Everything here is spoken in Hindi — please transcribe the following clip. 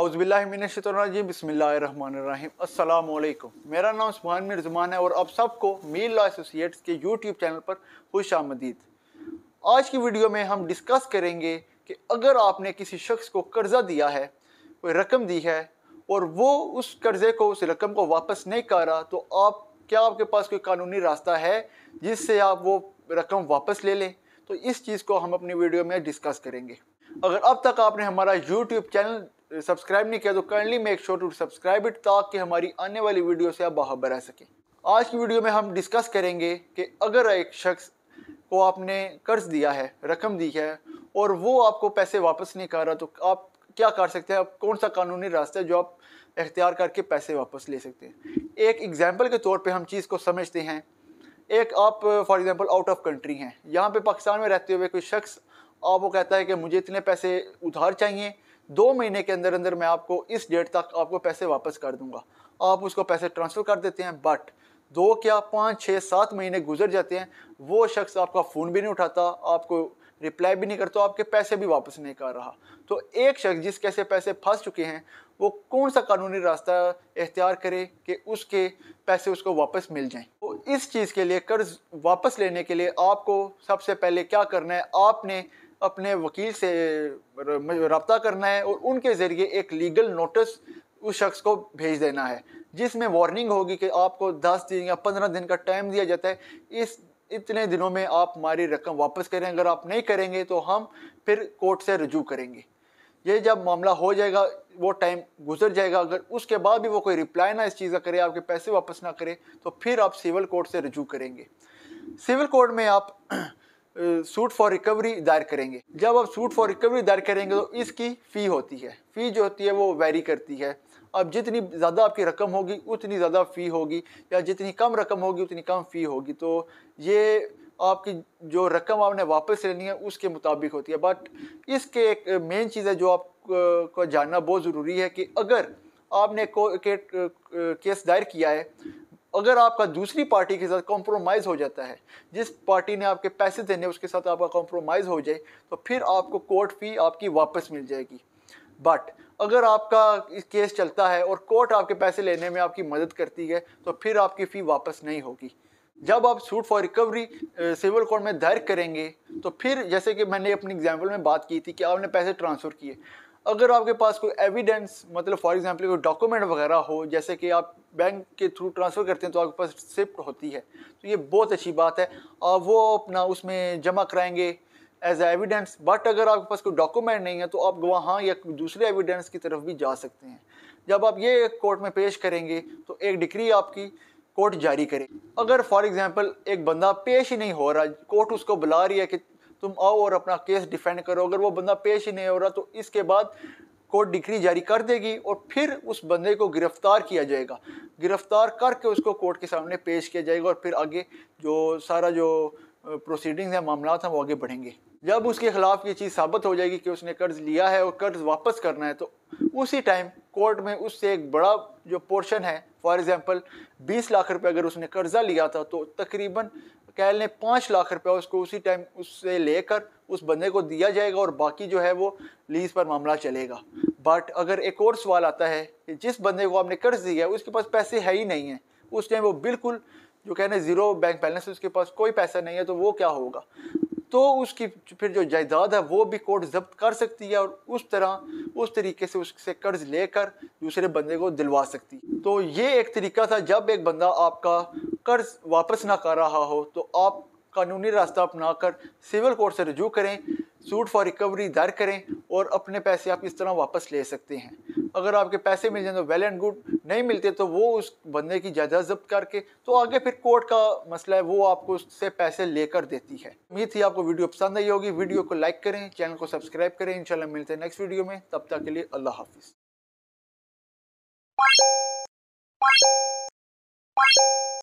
अउज़बिल्लाजी बसमिल्लाम मेरा नाम सुबहान मिर्जुमान है और आप सबको मील लॉ एसोसिएट्स के यूट्यूब चैनल पर खुश आमदीद आज की वीडियो में हम डिस्कस करेंगे कि अगर आपने किसी शख्स को कर्ज़ा दिया है कोई रकम दी है और वो उस कर्ज़े को उस रकम को वापस नहीं कर रहा तो आप क्या आपके पास कोई कानूनी रास्ता है जिससे आप वो रकम वापस ले लें तो इस चीज़ को हम अपनी वीडियो में डिस्कस करेंगे अगर अब तक आपने हमारा यूट्यूब चैनल सब्सक्राइब नहीं किया तो करली make sure to subscribe it ताकि हमारी आने वाली वीडियो से आप बाहर रह सकें आज की वीडियो में हम डिस्कस करेंगे कि अगर एक शख्स को आपने कर्ज दिया है रकम दी है और वो आपको पैसे वापस नहीं कर रहा तो आप क्या कर सकते हैं आप कौन सा कानूनी रास्ता है जो आप इख्तियार करके पैसे वापस ले सकते हैं एक एग्ज़ाम्पल के तौर पर हम चीज़ को समझते हैं एक आप for example out of country हैं यहाँ पर पाकिस्तान में रहते हुए कोई शख्स आपको कहता है कि मुझे इतने पैसे उधार चाहिए दो महीने के अंदर अंदर मैं आपको इस डेट तक आपको पैसे वापस कर दूंगा आप उसको पैसे ट्रांसफ़र कर देते हैं बट दो क्या पाँच छः सात महीने गुजर जाते हैं वो शख्स आपका फ़ोन भी नहीं उठाता आपको रिप्लाई भी नहीं करता आपके पैसे भी वापस नहीं कर रहा तो एक शख्स जिस कैसे पैसे फंस चुके हैं वो कौन सा कानूनी रास्ता इख्तियार करे कि उसके पैसे उसको वापस मिल जाएं तो इस चीज़ के लिए कर्ज़ वापस लेने के लिए आपको सबसे पहले क्या करना है आपने अपने वकील से रबता करना है और उनके ज़रिए एक लीगल नोटिस उस शख्स को भेज देना है जिसमें वार्निंग होगी कि आपको दस दिन या पंद्रह दिन का टाइम दिया जाता है इस इतने दिनों में आप हमारी रकम वापस करें अगर आप नहीं करेंगे तो हम फिर कोर्ट से रजू करेंगे ये जब मामला हो जाएगा वो टाइम गुजर जाएगा अगर उसके बाद भी वो कोई रिप्लाई ना इस चीज़ का करे आपके पैसे वापस ना करे तो फिर आप सिविल कोर्ट से रजू करेंगे सिविल कोर्ट में आप सूट फॉर रिकवरी दायर करेंगे जब आप सूट फॉर रिकवरी दायर करेंगे तो इसकी फ़ी होती है फ़ी जो होती है वो वेरी करती है अब जितनी ज़्यादा आपकी रकम होगी उतनी ज़्यादा फ़ी होगी या जितनी कम रकम होगी उतनी कम फ़ी होगी तो ये आपकी जो रकम आपने वापस लेनी है उसके मुताबिक होती है बट इसके एक मेन चीज़ है जो आप को जानना बहुत ज़रूरी है कि अगर आपने को के, केस दायर किया है अगर आपका दूसरी पार्टी के साथ कॉम्प्रोमाइज़ हो जाता है जिस पार्टी ने आपके पैसे देने उसके साथ आपका कॉम्प्रोमाइज़ हो जाए तो फिर आपको कोर्ट फ़ी आपकी वापस मिल जाएगी बट अगर आपका केस चलता है और कोर्ट आपके पैसे लेने में आपकी मदद करती है तो फिर आपकी फ़ी वापस नहीं होगी जब आप suit for recovery civil court में दायर करेंगे तो फिर जैसे कि मैंने अपनी एग्जाम्पल में बात की थी कि आपने पैसे ट्रांसफ़र किए अगर आपके पास कोई एविडेंस मतलब फॉर एग्जांपल कोई डॉक्यूमेंट वगैरह हो जैसे कि आप बैंक के थ्रू ट्रांसफ़र करते हैं तो आपके पास रिसिप्ट होती है तो ये बहुत अच्छी बात है और वो अपना उसमें जमा कराएंगे एज ए एविडेंस बट अगर आपके पास कोई डॉक्यूमेंट नहीं है तो आप वहाँ या दूसरे एविडेंस की तरफ भी जा सकते हैं जब आप ये कोर्ट में पेश करेंगे तो एक डिग्री आपकी कोर्ट जारी करे अगर फॉर एग्जांपल एक बंदा पेश ही नहीं हो रहा कोर्ट उसको बुला रही है कि तुम आओ और अपना केस डिफेंड करो अगर वो बंदा पेश ही नहीं हो रहा तो इसके बाद कोर्ट डिग्री जारी कर देगी और फिर उस बंदे को गिरफ्तार किया जाएगा गिरफ्तार करके उसको कोर्ट के सामने पेश किया जाएगा और फिर आगे जो सारा जो प्रोसीडिंग्स हैं मामला हैं वो आगे बढ़ेंगे जब उसके खिलाफ ये चीज़ साबित हो जाएगी कि उसने कर्ज लिया है और कर्ज वापस करना है तो उसी टाइम कोर्ट में उससे एक बड़ा जो पोर्शन है फॉर एग्ज़ाम्पल 20 लाख रुपए अगर उसने कर्ज़ा लिया था तो तकरीबन कैल ने पाँच लाख रुपया उसको उसी टाइम उससे लेकर उस बंदे को दिया जाएगा और बाकी जो है वो लीज पर मामला चलेगा बट अगर एक और सवाल आता है कि जिस बंदे को आपने कर्ज दिया है उसके पास पैसे है ही नहीं है उस टाइम वो बिल्कुल जो कहने ज़ीरो बैंक बैलेंस उसके पास कोई पैसा नहीं है तो वो क्या होगा तो उसकी फिर जो जायदाद है वो भी कोर्ट जब्त कर सकती है और उस तरह उस तरीके से उससे कर्ज लेकर दूसरे बंदे को दिलवा सकती है तो ये एक तरीका था जब एक बंदा आपका कर्ज वापस ना कर रहा हो तो आप कानूनी रास्ता अपना कर सिविल कोर्ट से रजू करें सूट फॉर रिकवरी दायर करें और अपने पैसे आप इस तरह वापस ले सकते हैं अगर आपके पैसे मिल जाए तो वेल एंड गुड नहीं मिलते तो वो उस बंदे की जायदाद जब्त करके तो आगे फिर कोर्ट का मसला है वो आपको उससे पैसे लेकर देती है उम्मीद थी आपको वीडियो पसंद आई होगी वीडियो को लाइक करें चैनल को सब्सक्राइब करें इंशाल्लाह मिलते हैं नेक्स्ट वीडियो में तब तक के लिए अल्लाह हाफिज़